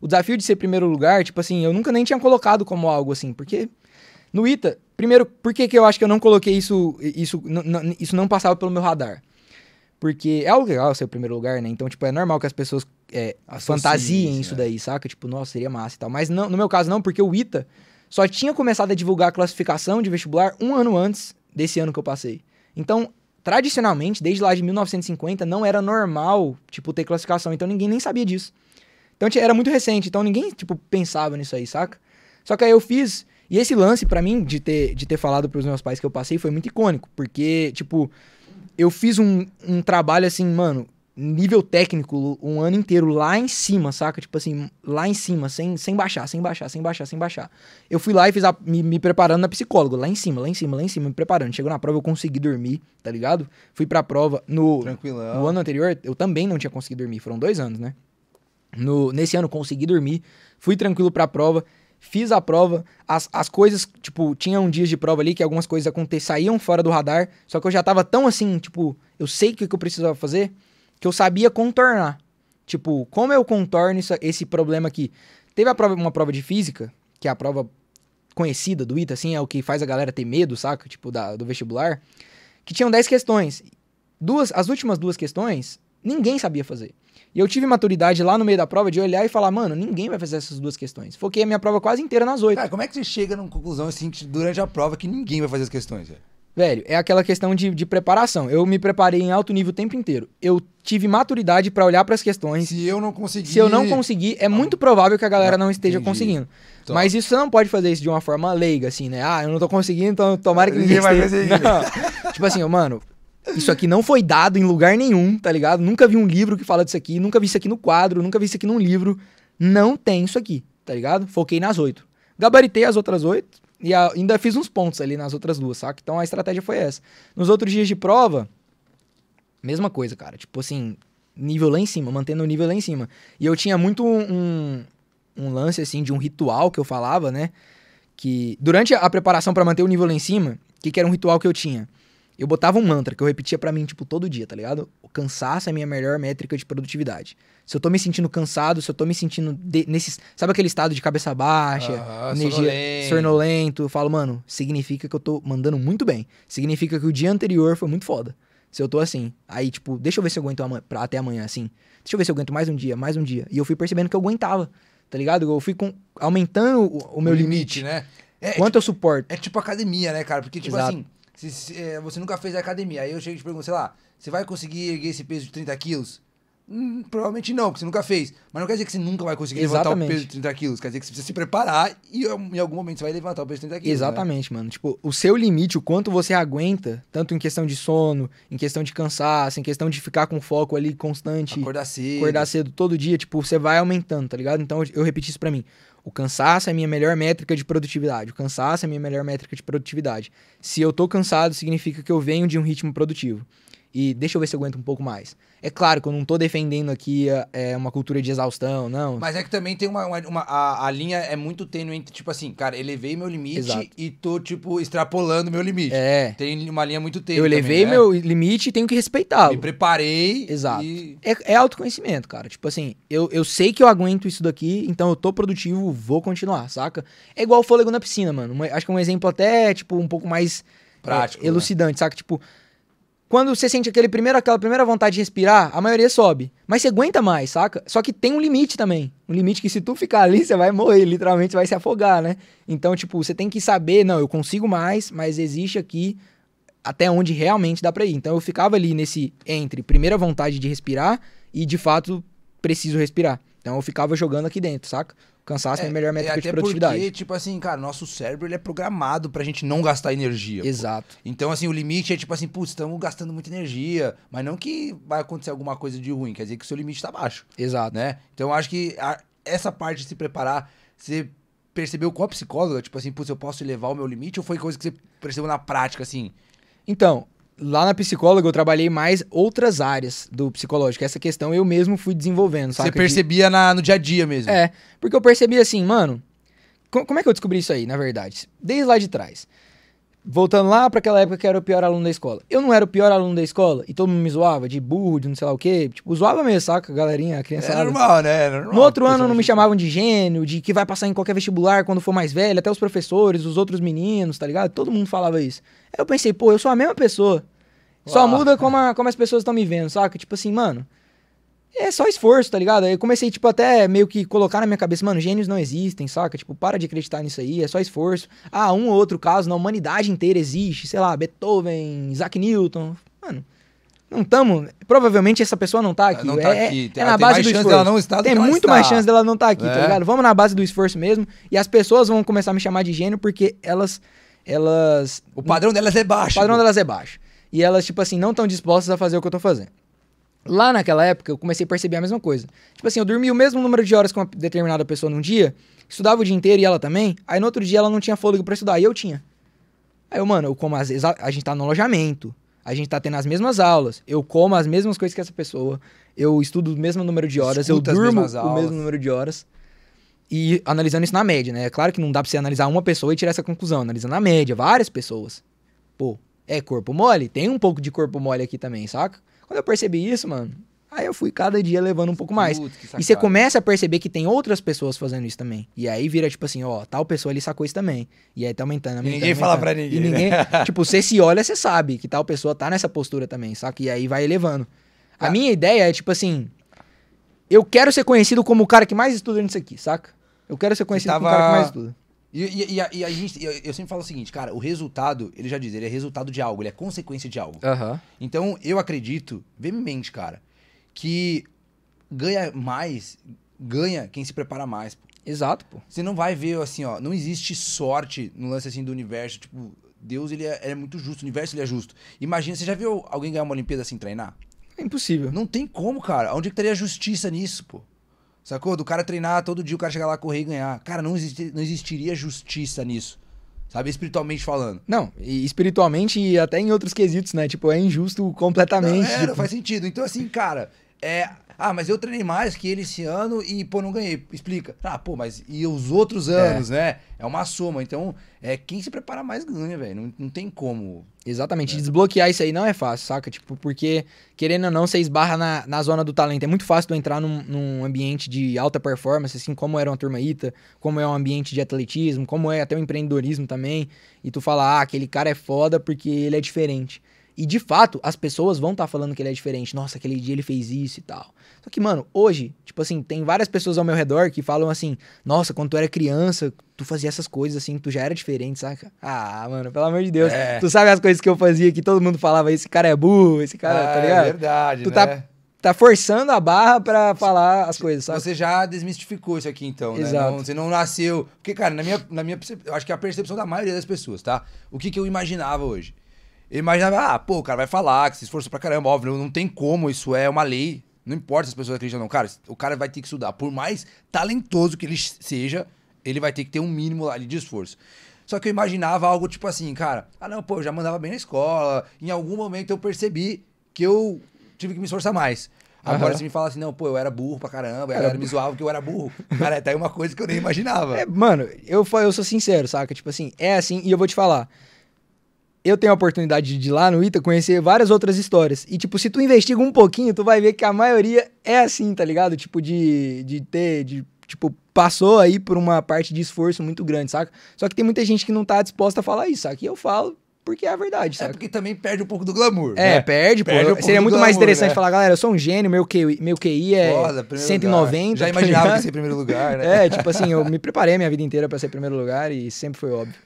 O desafio de ser primeiro lugar, tipo assim, eu nunca nem tinha colocado como algo assim, porque no ITA, primeiro, por que, que eu acho que eu não coloquei isso, isso, isso não passava pelo meu radar? Porque é algo legal ser o primeiro lugar, né? Então, tipo, é normal que as pessoas é, fantasiem isso, isso é. daí, saca? Tipo, nossa, seria massa e tal. Mas não, no meu caso não, porque o ITA só tinha começado a divulgar a classificação de vestibular um ano antes desse ano que eu passei. Então, tradicionalmente, desde lá de 1950, não era normal, tipo, ter classificação. Então, ninguém nem sabia disso. Então era muito recente, então ninguém, tipo, pensava nisso aí, saca? Só que aí eu fiz. E esse lance, para mim, de ter, de ter falado pros meus pais que eu passei, foi muito icônico. Porque, tipo, eu fiz um, um trabalho assim, mano, nível técnico, um ano inteiro lá em cima, saca? Tipo assim, lá em cima, sem, sem baixar, sem baixar, sem baixar, sem baixar. Eu fui lá e fiz a, me, me preparando na psicóloga, lá em cima, lá em cima, lá em cima, me preparando. Chegou na prova, eu consegui dormir, tá ligado? Fui pra prova no, no ano anterior, eu também não tinha conseguido dormir, foram dois anos, né? no, nesse ano consegui dormir, fui tranquilo para a prova, fiz a prova, as, as coisas, tipo, tinham dias de prova ali que algumas coisas aconteciam, saíam fora do radar, só que eu já tava tão assim, tipo, eu sei o que, que eu precisava fazer, que eu sabia contornar. Tipo, como eu contorno isso, esse problema aqui? Teve a prova, uma prova de física, que é a prova conhecida do ITA, assim, é o que faz a galera ter medo, saca? Tipo, da, do vestibular, que tinham 10 questões. Duas, as últimas duas questões Ninguém sabia fazer. E eu tive maturidade lá no meio da prova de olhar e falar, mano, ninguém vai fazer essas duas questões. Foquei a minha prova quase inteira nas oito. Cara, como é que você chega numa conclusão assim durante a prova que ninguém vai fazer as questões? Velho, velho é aquela questão de, de preparação. Eu me preparei em alto nível o tempo inteiro. Eu tive maturidade para olhar para as questões. Se eu não conseguir. Se eu não conseguir, é muito provável que a galera não esteja entendi. conseguindo. Então. Mas isso você não pode fazer isso de uma forma leiga, assim, né? Ah, eu não tô conseguindo, então tomara que ninguém, ninguém vai fazer isso. tipo assim, mano, isso aqui não foi dado em lugar nenhum, tá ligado? Nunca vi um livro que fala disso aqui, nunca vi isso aqui no quadro, nunca vi isso aqui num livro. Não tem isso aqui, tá ligado? Foquei nas oito. Gabaritei as outras oito e ainda fiz uns pontos ali nas outras duas, saca? Então a estratégia foi essa. Nos outros dias de prova, mesma coisa, cara. Tipo assim, nível lá em cima, mantendo o nível lá em cima. E eu tinha muito um, um lance, assim, de um ritual que eu falava, né? Que durante a preparação para manter o nível lá em cima, o que, que era um ritual que eu tinha? Eu botava um mantra que eu repetia para mim, tipo, todo dia, tá ligado? O cansaço é a minha melhor métrica de produtividade. Se eu tô me sentindo cansado, se eu tô me sentindo de, nesse. Sabe aquele estado de cabeça baixa, uh -huh, energia sonolento. sonolento? Eu falo, mano, significa que eu tô mandando muito bem. Significa que o dia anterior foi muito foda. Se eu tô assim, aí, tipo, deixa eu ver se eu aguento amanhã, pra, até amanhã, assim. Deixa eu ver se eu aguento mais um dia, mais um dia. E eu fui percebendo que eu aguentava, tá ligado? Eu fui com, aumentando o, o meu o limite, limite. né? É, Quanto tipo, eu suporto. É tipo academia, né, cara? Porque, tipo Exato. assim se, se, é, você nunca fez academia. Aí eu chego e te pergunto, sei lá, você vai conseguir erguer esse peso de 30 quilos? Hum, provavelmente não, porque você nunca fez. Mas não quer dizer que você nunca vai conseguir Exatamente. levantar o peso de 30 quilos. Quer dizer que você precisa se preparar e em algum momento você vai levantar o peso de 30 quilos. Né? Exatamente, né? mano. Tipo, o seu limite, o quanto você aguenta, tanto em questão de sono, em questão de cansaço, em questão de ficar com foco ali constante. Acordar cedo. Acordar cedo todo dia, tipo, você vai aumentando, tá ligado? Então eu repeti isso pra mim. O cansaço é a minha melhor métrica de produtividade. O cansaço é a minha melhor métrica de produtividade. Se eu tô cansado, significa que eu venho de um ritmo produtivo e deixa eu ver se eu aguento um pouco mais. É claro que eu não tô defendendo aqui é, uma cultura de exaustão, não. Mas é que também tem uma. uma, uma a, a, linha é muito tênue entre, tipo assim, cara, elevei meu limite Exato. e tô, tipo, extrapolando meu limite. É. Tem uma linha muito tênue. Eu elevei também, né? meu né? limite e tenho que respeitá-lo. Me preparei. Exato. E... É, é autoconhecimento, cara. Tipo assim, eu, eu sei que eu aguento isso daqui, então eu tô produtivo, vou continuar, saca? É igual o fôlego na piscina, mano. Uma, acho que é um exemplo até, tipo, um pouco mais. Prático. É, elucidante, né? saca? Tipo quando você sente aquele primeiro, aquela primeira vontade de respirar, a maioria sobe. Mas você aguenta mais, saca? Só que tem um limite também. Um limite que se tu ficar ali, você vai morrer, literalmente vai se afogar, né? Então, tipo, você tem que saber, não, eu consigo mais, mas existe aqui até onde realmente dá pra ir. Então eu ficava ali nesse entre primeira vontade de respirar e de fato preciso respirar. Então eu ficava jogando aqui dentro, saca? O cansaço é, é a melhor é, métrica é, até de produtividade. Porque, tipo assim, cara, nosso cérebro ele é programado pra gente não gastar energia. Exato. Pô. Então, assim, o limite é tipo assim, putz, estamos gastando muita energia, mas não que vai acontecer alguma coisa de ruim, quer dizer que o seu limite tá baixo. Exato. Né? Então eu acho que a, essa parte de se preparar, você percebeu com a psicóloga, tipo assim, putz, eu posso elevar o meu limite ou foi coisa que você percebeu na prática, assim? Então, lá na psicóloga eu trabalhei mais outras áreas do psicológico. Essa questão eu mesmo fui desenvolvendo, sabe? Você percebia na, no dia a dia mesmo. É, porque eu percebi assim, mano, como é que eu descobri isso aí, na verdade? Desde lá de trás voltando lá para aquela época que eu era o pior aluno da escola. Eu não era o pior aluno da escola e todo mundo me zoava de burro, de não sei lá o quê. Tipo, zoava mesmo, saca? Galerinha, a criança. É normal, né? Era é normal, no outro ano não me chamavam de gênio, de que vai passar em qualquer vestibular quando for mais velho, até os professores, os outros meninos, tá ligado? Todo mundo falava isso. Aí eu pensei, pô, eu sou a mesma pessoa. Uau. Só muda como, a, como as pessoas estão me vendo, saca? Tipo assim, mano é só esforço, tá ligado? Eu comecei, tipo, até meio que colocar na minha cabeça, mano, gênios não existem, saca? Tipo, para de acreditar nisso aí, é só esforço. Ah, um ou outro caso, na humanidade inteira existe, sei lá, Beethoven, Isaac Newton. Mano, não tamo. Provavelmente essa pessoa não tá aqui. Não tá é, aqui. É tem, é na base do esforço. Dela não estar tem muito está. mais chance dela não estar tá aqui, tá é. tá ligado? Vamos na base do esforço mesmo. E as pessoas vão começar a me chamar de gênio porque elas. elas o padrão delas é baixo. O padrão delas é baixo. E elas, tipo assim, não estão dispostas a fazer o que eu tô fazendo. Lá naquela época, eu comecei a perceber a mesma coisa. Tipo assim, eu dormia o mesmo número de horas com uma determinada pessoa num dia, estudava o dia inteiro e ela também, aí no outro dia ela não tinha fôlego para estudar, e eu tinha. Aí eu, mano, eu como às vezes, a gente tá no alojamento, a gente tá tendo as mesmas aulas, eu como as mesmas coisas que essa pessoa, eu estudo o mesmo número de horas, Escuta eu durmo o mesmo número de horas. E analisando isso na média, né? É claro que não dá pra você analisar uma pessoa e tirar essa conclusão, analisando na média, várias pessoas. Pô, é corpo mole? Tem um pouco de corpo mole aqui também, saca? Quando eu percebi isso, mano, aí eu fui cada dia levando um pouco mais. e você começa a perceber que tem outras pessoas fazendo isso também. E aí vira tipo assim, ó, tal pessoa ali sacou isso também. E aí tá aumentando. aumentando ninguém aumentando. fala pra ninguém. E ninguém né? tipo, você se olha, você sabe que tal pessoa tá nessa postura também, saca? E aí vai elevando. A ah. minha ideia é tipo assim, eu quero ser conhecido como o cara que mais estuda nisso aqui, saca? Eu quero ser conhecido tava... como o cara que mais estuda. E, e, e, a, e a, gente, eu, eu sempre falo o seguinte, cara, o resultado, ele já diz, ele é resultado de algo, ele é consequência de algo. Uhum. Então, eu acredito, veemente, cara, que ganha mais, ganha quem se prepara mais. Pô. Exato, pô. Você não vai ver, assim, ó, não existe sorte no lance, assim, do universo, tipo, Deus, ele é, ele é muito justo, o universo, ele é justo. Imagina, você já viu alguém ganhar uma Olimpíada sem treinar? É impossível. Não tem como, cara. Onde que estaria a justiça nisso, pô? Sacou? Do cara treinar todo dia, o cara chegar lá, correr e ganhar. Cara, não, não existiria justiça nisso. Sabe, espiritualmente falando. Não, e espiritualmente e até em outros quesitos, né? Tipo, é injusto completamente. Não, é, tipo... não faz sentido. Então, assim, cara, é, ah, mas eu treinei mais que ele esse ano e, pô, não ganhei. Explica. Ah, pô, mas e os outros é. anos, é. né? É uma soma. Então, é quem se prepara mais ganha, velho. Não, não tem como. Exatamente. É. Desbloquear isso aí não é fácil, saca? Tipo, porque, querendo ou não, você esbarra na, na zona do talento. É muito fácil de entrar num, num, ambiente de alta performance, assim como era uma turma ITA, como é um ambiente de atletismo, como é até o empreendedorismo também. E tu falar, ah, aquele cara é foda porque ele é diferente. E de fato, as pessoas vão estar tá falando que ele é diferente. Nossa, aquele dia ele fez isso e tal. Só que, mano, hoje, tipo assim, tem várias pessoas ao meu redor que falam assim: Nossa, quando tu era criança, tu fazia essas coisas assim, tu já era diferente, saca? Ah, mano, pelo amor de Deus. É. Tu sabe as coisas que eu fazia que todo mundo falava: Esse cara é burro, esse cara, ah, tá é ligado? É verdade, tu tá né? Tá tá forçando a barra para falar as coisas, sabe? Você já desmistificou isso aqui, então, né? Exato. Né? Não, você não nasceu... Porque, cara, na minha, na minha... Eu acho que é a percepção da maioria das pessoas, tá? O que, que eu imaginava hoje? imaginava, ah, pô, o cara vai falar que se esforça pra caramba, óbvio, não tem como, isso é uma lei. Não importa se as pessoas acreditam ou não, cara, o cara vai ter que estudar. Por mais talentoso que ele seja, ele vai ter que ter um mínimo ali de esforço. Só que eu imaginava algo tipo assim, cara, ah não, pô, eu já mandava bem na escola, em algum momento eu percebi que eu tive que me esforçar mais. Agora uhum. você me fala assim, não, pô, eu era burro pra caramba, era galera me zoava porque eu era burro. Cara, é até uma coisa que eu nem imaginava. É, mano, eu, eu sou sincero, saca? Tipo assim, é assim, e eu vou te falar eu tenho a oportunidade de ir lá no Ita conhecer várias outras histórias. E, tipo, se tu investiga um pouquinho, tu vai ver que a maioria é assim, tá ligado? Tipo, de, de ter, de, tipo, passou aí por uma parte de esforço muito grande, saca? Só que tem muita gente que não tá disposta a falar isso, saca? E eu falo porque é a verdade, é saca? É porque também perde um pouco do glamour. É, né? perde, pô. Perde um Seria muito mais interessante né? falar, galera, eu sou um gênio, meu QI, meu QI é Foda, 190. Lugar. Já tá imaginava que ser primeiro lugar, né? É, tipo assim, eu me preparei minha vida inteira para ser primeiro lugar e sempre foi óbvio.